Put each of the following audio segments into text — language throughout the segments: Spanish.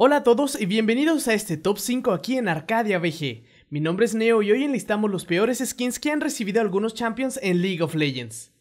Hola a todos y bienvenidos a este top 5 aquí en Arcadia BG. Mi nombre es Neo y hoy enlistamos los peores skins que han recibido algunos champions en League of Legends.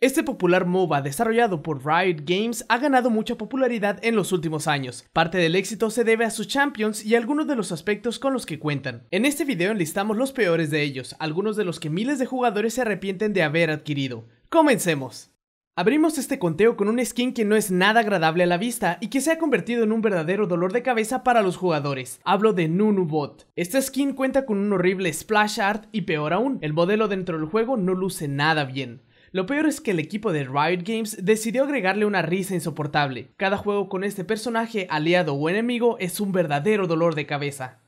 Este popular MOBA desarrollado por Riot Games ha ganado mucha popularidad en los últimos años. Parte del éxito se debe a sus champions y algunos de los aspectos con los que cuentan. En este video enlistamos los peores de ellos, algunos de los que miles de jugadores se arrepienten de haber adquirido. ¡Comencemos! Abrimos este conteo con un skin que no es nada agradable a la vista y que se ha convertido en un verdadero dolor de cabeza para los jugadores. Hablo de Nunubot. Esta skin cuenta con un horrible splash art y peor aún, el modelo dentro del juego no luce nada bien. Lo peor es que el equipo de Riot Games decidió agregarle una risa insoportable. Cada juego con este personaje, aliado o enemigo, es un verdadero dolor de cabeza.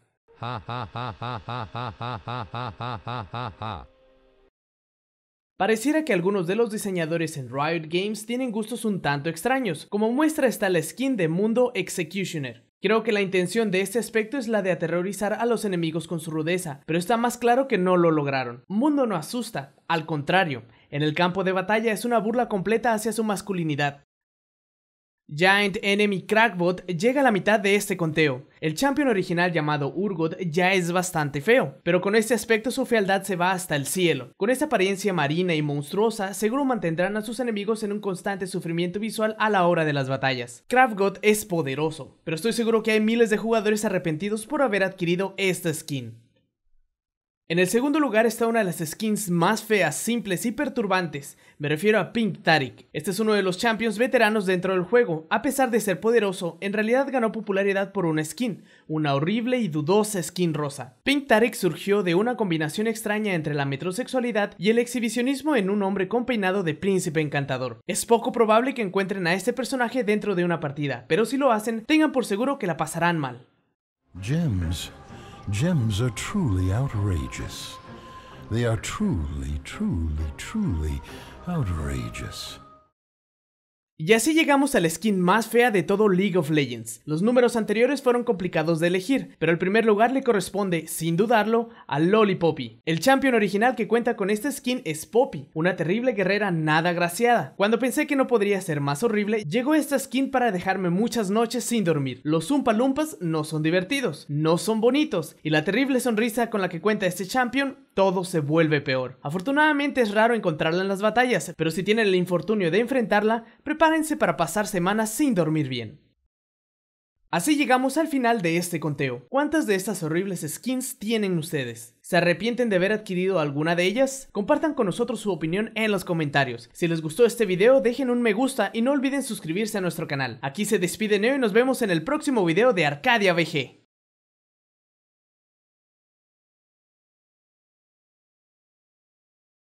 Pareciera que algunos de los diseñadores en Riot Games tienen gustos un tanto extraños, como muestra esta la skin de Mundo Executioner. Creo que la intención de este aspecto es la de aterrorizar a los enemigos con su rudeza, pero está más claro que no lo lograron. Mundo no asusta, al contrario, en el campo de batalla es una burla completa hacia su masculinidad. Giant Enemy Crackbot llega a la mitad de este conteo. El champion original llamado Urgot ya es bastante feo, pero con este aspecto su fealdad se va hasta el cielo. Con esta apariencia marina y monstruosa, seguro mantendrán a sus enemigos en un constante sufrimiento visual a la hora de las batallas. Crackbot es poderoso, pero estoy seguro que hay miles de jugadores arrepentidos por haber adquirido esta skin. En el segundo lugar está una de las skins más feas, simples y perturbantes, me refiero a Pink Tarik. Este es uno de los champions veteranos dentro del juego, a pesar de ser poderoso, en realidad ganó popularidad por una skin, una horrible y dudosa skin rosa. Pink Tarik surgió de una combinación extraña entre la metrosexualidad y el exhibicionismo en un hombre con peinado de príncipe encantador. Es poco probable que encuentren a este personaje dentro de una partida, pero si lo hacen, tengan por seguro que la pasarán mal. Gems. Gems are truly outrageous. They are truly, truly, truly outrageous. Y así llegamos a la skin más fea de todo League of Legends. Los números anteriores fueron complicados de elegir, pero el primer lugar le corresponde, sin dudarlo, a Lollipoppy. El champion original que cuenta con esta skin es Poppy, una terrible guerrera nada graciada. Cuando pensé que no podría ser más horrible, llegó esta skin para dejarme muchas noches sin dormir. Los Zumpalumpas no son divertidos, no son bonitos, y la terrible sonrisa con la que cuenta este champion todo se vuelve peor. Afortunadamente es raro encontrarla en las batallas, pero si tienen el infortunio de enfrentarla, prepara para pasar semanas sin dormir bien. Así llegamos al final de este conteo. ¿Cuántas de estas horribles skins tienen ustedes? ¿Se arrepienten de haber adquirido alguna de ellas? Compartan con nosotros su opinión en los comentarios. Si les gustó este video, dejen un me gusta y no olviden suscribirse a nuestro canal. Aquí se despide Neo y nos vemos en el próximo video de Arcadia VG.